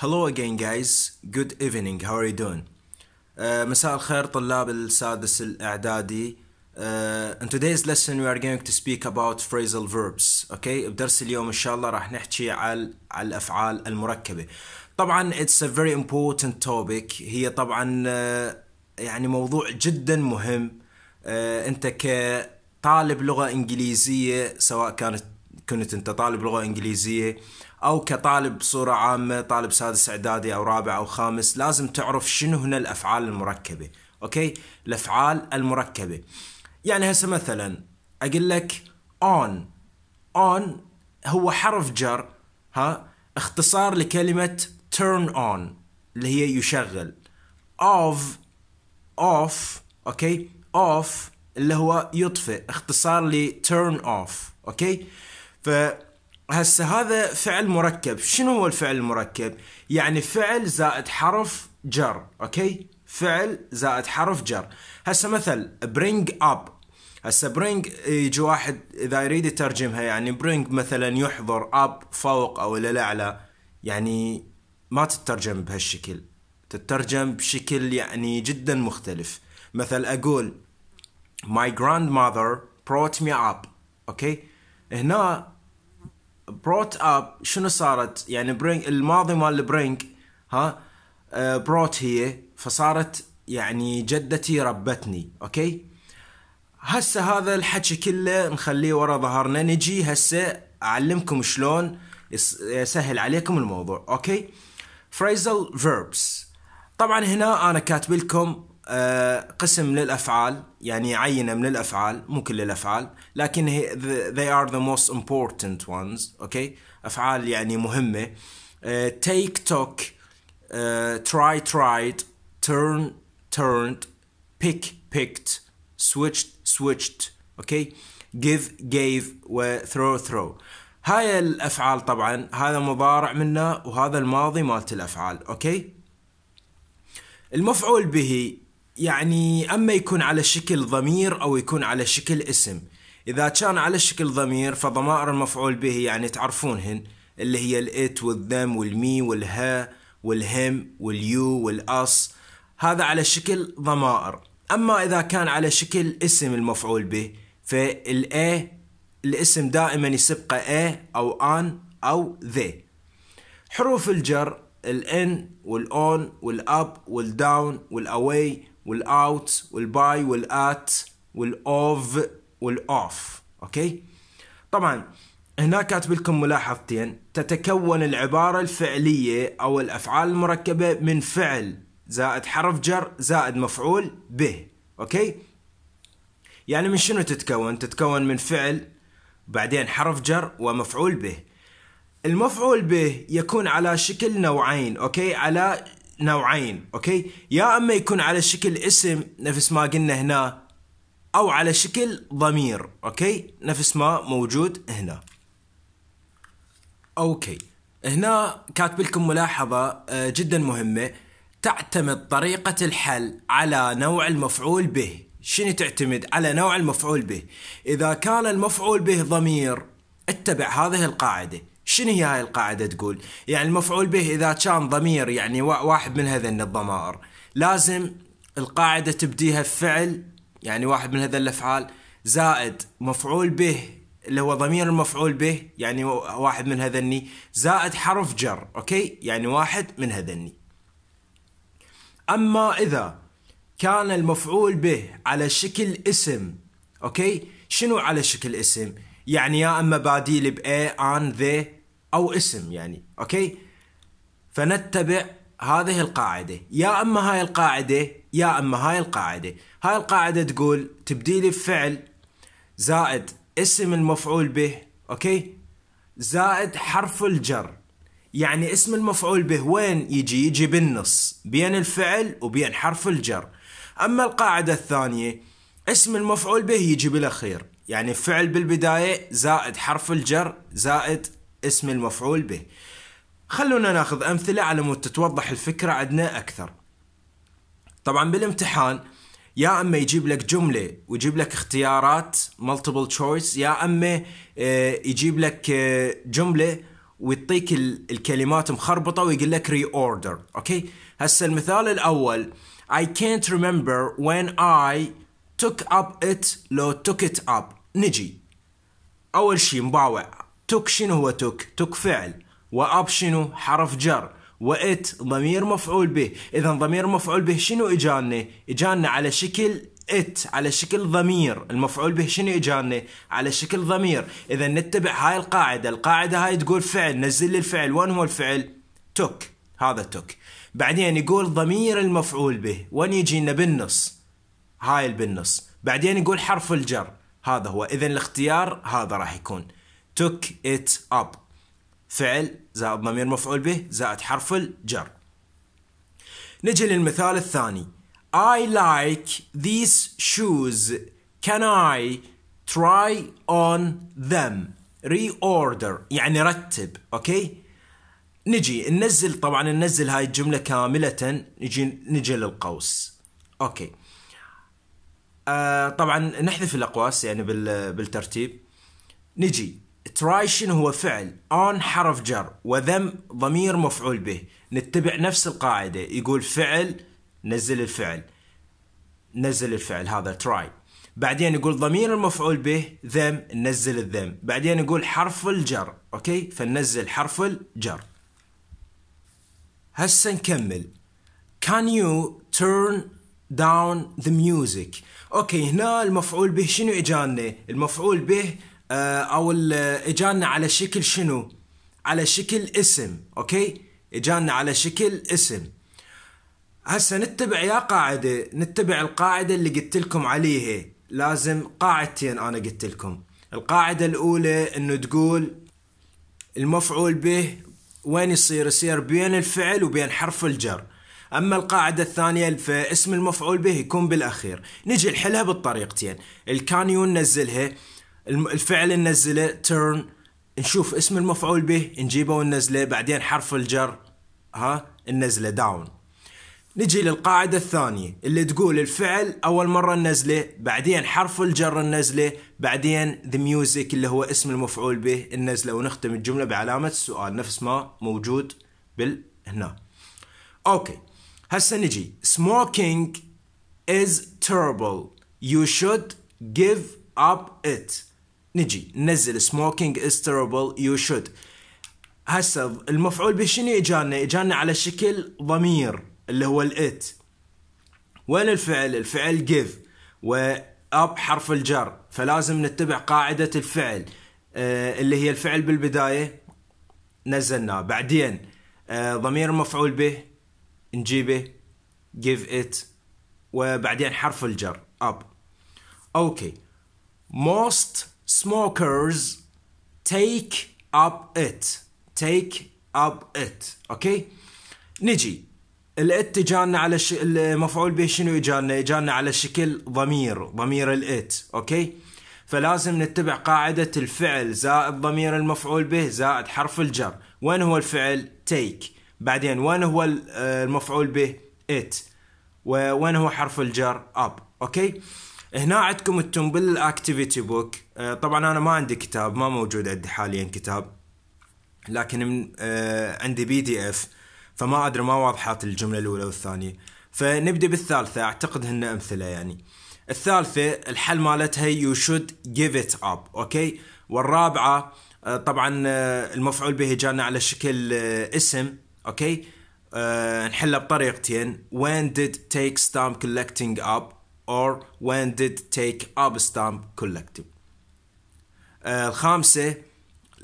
Hello again guys, good evening, how are you doing? Uh, مساء الخير طلاب السادس الإعدادي uh, In today's lesson we are going to speak about phrasal verbs okay? بدرس اليوم إن شاء الله راح نحكي على, الأفعال المركبة طبعا it's a very important topic هي طبعا uh, يعني موضوع جدا مهم أنت كطالب لغة إنجليزية سواء كانت كنت انت طالب لغه انجليزيه او كطالب بصوره عامه طالب سادس اعدادي او رابع او خامس لازم تعرف شنو هنا الافعال المركبه اوكي الافعال المركبه يعني هسه مثلا اقول لك on on هو حرف جر ها اختصار لكلمه turn on اللي هي يشغل of off اوكي off اللي هو يطفئ اختصار ل turn off اوكي فهسه هذا فعل مركب شنو هو الفعل المركب يعني فعل زائد حرف جر اوكي فعل زائد حرف جر هسه مثل bring up هسه برينج يجي واحد اذا يريد يترجمها يعني برينج مثلا يحضر اب فوق او الى الاعلى يعني ما تترجم بهالشكل تترجم بشكل يعني جدا مختلف مثل اقول my grandmother brought me up اوكي هنا بروت اب شنو صارت يعني برينج الماضي مال برينج ها آه بروت هي فصارت يعني جدتي ربتني اوكي هسه هذا الحكي كله نخليه ورا ظهرنا نجي هسه اعلمكم شلون يسهل عليكم الموضوع اوكي phrasal verbs طبعا هنا انا كاتب لكم آه، قسم للافعال يعني عينه من الافعال مو كل الافعال لكن هي they are the most important ones اوكي افعال يعني مهمه آه، take took آه، try tried turn turned pick picked switched switched اوكي give gave و throw throw هاي الافعال طبعا هذا مضارع منا وهذا الماضي مالت الافعال اوكي المفعول به يعني اما يكون على شكل ضمير او يكون على شكل اسم اذا كان على شكل ضمير فضمائر المفعول به يعني تعرفونهن اللي هي الات والذم والمي والها والهم واليو والاص هذا على شكل ضمائر اما اذا كان على شكل اسم المفعول به فالا الاسم دائما يسبقه ا او ان او ذي حروف الجر الان والاون والاب والداون والاوي والاوت والباي والات والاوف والاوف اوكي طبعا هنا كاتب لكم ملاحظتين تتكون العبارة الفعلية أو الأفعال المركبة من فعل زائد حرف جر زائد مفعول به أوكي يعني من شنو تتكون تتكون من فعل بعدين حرف جر ومفعول به المفعول به يكون على شكل نوعين أوكي على نوعين اوكي يا اما يكون على شكل اسم نفس ما قلنا هنا او على شكل ضمير اوكي نفس ما موجود هنا اوكي هنا كاتب لكم ملاحظة آه، جدا مهمة تعتمد طريقة الحل على نوع المفعول به شنو تعتمد على نوع المفعول به إذا كان المفعول به ضمير اتبع هذه القاعدة شنو هي هاي القاعدة تقول يعني المفعول به إذا كان ضمير يعني واحد من هذين الضمائر لازم القاعدة تبديها بفعل يعني واحد من هذين الأفعال زائد مفعول به اللي هو ضمير المفعول به يعني واحد من هذني زائد حرف جر أوكي يعني واحد من هذني أما إذا كان المفعول به على شكل اسم أوكي شنو على شكل اسم يعني يا اما باديل باي ان ذي او اسم يعني اوكي فنتبع هذه القاعدة يا اما هاي القاعدة يا اما هاي القاعدة هاي القاعدة تقول تبديل الفعل زائد اسم المفعول به اوكي زائد حرف الجر يعني اسم المفعول به وين يجي يجي بالنص بين الفعل وبين حرف الجر اما القاعدة الثانية اسم المفعول به يجي بالاخير يعني فعل بالبداية زائد حرف الجر زائد اسم المفعول به خلونا ناخذ أمثلة على مود تتوضح الفكرة عندنا أكثر طبعا بالامتحان يا اما يجيب لك جمله ويجيب لك اختيارات multiple تشويس يا اما آه، يجيب لك آه، جمله ويعطيك الكلمات مخربطه ويقول لك ري اوردر اوكي هسه المثال الاول I can't remember when I took up it لو took it up نجي اول شيء مباوع توك شنو هو توك توك فعل واب شنو حرف جر وات ضمير مفعول به اذا ضمير مفعول به شنو اجانا اجانا على شكل ات على شكل ضمير المفعول به شنو اجانا على شكل ضمير اذا نتبع هاي القاعده القاعده هاي تقول فعل نزل لي الفعل وين هو الفعل توك هذا توك بعدين يقول ضمير المفعول به وين يجينا بالنص هاي بالنص بعدين يقول حرف الجر هذا هو اذا الاختيار هذا راح يكون took it up فعل زائد ضمير مفعول به زائد حرف الجر نجي للمثال الثاني I like these shoes can I try on them reorder يعني رتب اوكي نجي ننزل طبعا ننزل هاي الجملة كاملة نجي نجي للقوس اوكي آه طبعا نحذف الاقواس يعني بالترتيب نجي ترايشن هو فعل اون حرف جر وذم ضمير مفعول به نتبع نفس القاعدة يقول فعل نزل الفعل نزل الفعل هذا تراي بعدين يقول ضمير المفعول به ذم نزل الذم بعدين يقول حرف الجر اوكي فننزل حرف الجر هسه نكمل can you turn down the music اوكي هنا المفعول به شنو اجانا المفعول به آه، او اجانا على شكل شنو على شكل اسم اوكي اجانا على شكل اسم هسه نتبع يا قاعده نتبع القاعده اللي قلت لكم عليها لازم قاعدتين انا قلت لكم القاعده الاولى انه تقول المفعول به وين يصير يصير بين الفعل وبين حرف الجر اما القاعده الثانيه فاسم المفعول به يكون بالاخير نجي نحلها بالطريقتين الكانيون نزلها الفعل ننزله turn نشوف اسم المفعول به نجيبه وننزله بعدين حرف الجر ها ننزله داون نجي للقاعدة الثانية اللي تقول الفعل أول مرة ننزله بعدين حرف الجر ننزله بعدين ذا ميوزك اللي هو اسم المفعول به ننزله ونختم الجملة بعلامة السؤال نفس ما موجود بال هنا أوكي هسه نجي smoking is terrible you should give up it نجي ننزل سموكينج از تيربل يو شود هسه المفعول به شنو اجانا؟ اجانا على شكل ضمير اللي هو الات وين الفعل؟ الفعل جيف واب حرف الجر فلازم نتبع قاعدة الفعل آه، اللي هي الفعل بالبداية نزلناه بعدين آه، ضمير المفعول به نجيبه جيف ات وبعدين حرف الجر اب اوكي موست smokers take up it take up it اوكي نجي الات جانا على ش... المفعول به شنو اجانا؟ اجانا على شكل ضمير، ضمير الات، اوكي؟ فلازم نتبع قاعدة الفعل زائد ضمير المفعول به زائد حرف الجر، وين هو الفعل؟ تيك، بعدين وين هو آه، المفعول به؟ ات، وين هو حرف الجر؟ اب، اوكي؟ هنا عندكم انتم بالاكتيفيتي بوك طبعا انا ما عندي كتاب ما موجود عندي حاليا كتاب لكن من آه، عندي بي دي اف فما ادري ما واضحات الجمله الاولى والثانيه فنبدا بالثالثه اعتقد هن امثله يعني الثالثه الحل مالتها يو شود جيف ات اب اوكي والرابعه آه، طبعا آه، المفعول به جانا على شكل اسم اوكي نحلها بطريقتين وين ديد تيك ستام كولكتنج اب or when did take up stamp collective uh, الخامسة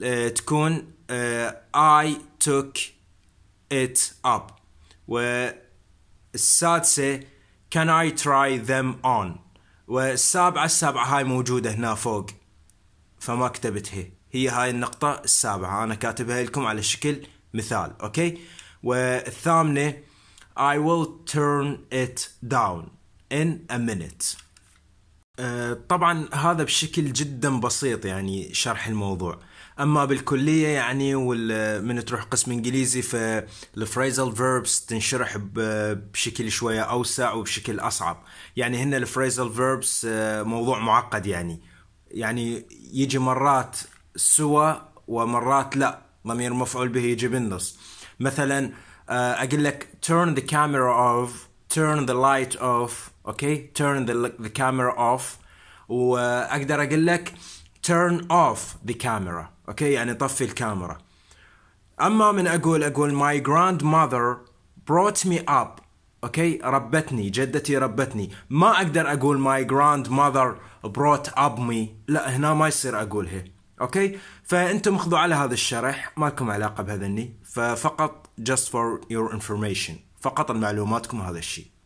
uh, تكون uh, I took it up والسادسة can I try them on والسابعة السابعة هاي موجودة هنا فوق فما كتبتها هي هاي النقطة السابعة أنا كاتبها لكم على شكل مثال أوكي والثامنة I will turn it down in a minute أه، طبعا هذا بشكل جدا بسيط يعني شرح الموضوع اما بالكليه يعني من تروح قسم انجليزي فالفريزل فيربس تنشرح بشكل شويه اوسع وبشكل اصعب يعني هنا الفريزل أه، فيربس موضوع معقد يعني يعني يجي مرات سوى ومرات لا ضمير مفعول به يجي بالنص مثلا أه، اقول لك turn the camera off turn the light off okay turn the, the camera off واقدر اقول لك turn off the camera okay يعني طفي الكاميرا اما من اقول اقول my grandmother brought me up okay ربتني جدتي ربتني ما اقدر اقول my grandmother brought up me لا هنا ما يصير اقولها اوكي فانتم خذوا على هذا الشرح ما لكم علاقه بهذني ففقط just for your information فقط المعلوماتكم هذا الشيء